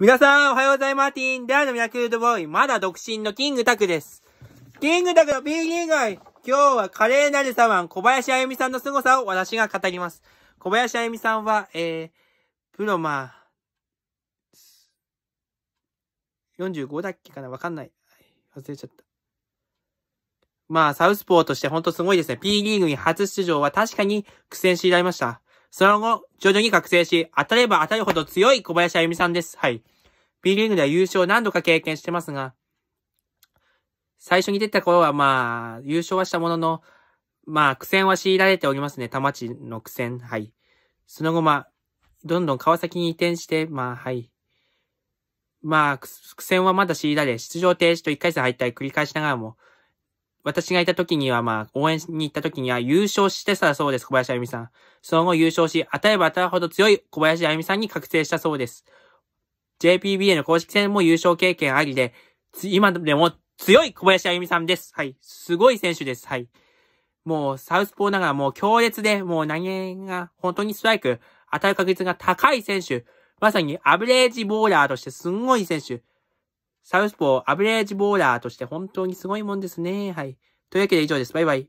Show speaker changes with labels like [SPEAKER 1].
[SPEAKER 1] 皆さん、おはようございます。ティン、アのミラクルドボーイ、まだ独身のキングタクです。キングタクの BG 以外、今日は華麗なるサマン、小林あゆみさんの凄さを私が語ります。小林あゆみさんは、えー、プロまあ、45だっけかなわかんない。忘れちゃった。まあ、サウスポーとしてほんとすごいですね。P リーグに初出場は確かに苦戦していられました。その後、徐々に覚醒し、当たれば当たるほど強い小林あゆみさんです。はい。B リーグでは優勝を何度か経験してますが、最初に出た頃はまあ、優勝はしたものの、まあ、苦戦は強いられておりますね。田町の苦戦。はい。その後まあ、どんどん川崎に移転して、まあ、はい。まあ、苦戦はまだ強いられ、出場停止と1回戦敗退繰り返しながらも、私がいた時には、まあ、応援に行った時には優勝してたそうです、小林あゆみさん。その後優勝し、当たれば当たるほど強い小林あゆみさんに覚醒したそうです。JPBA の公式戦も優勝経験ありで、今でも強い小林あゆみさんです。はい。すごい選手です。はい。もう、サウスポーながらもう強烈で、もう投げが本当にストライク、当たる確率が高い選手。まさにアベレージボーラーとしてすんごい選手。サウスポー、アベレージボーラーとして本当にすごいもんですね。はい。というわけで以上です。バイバイ。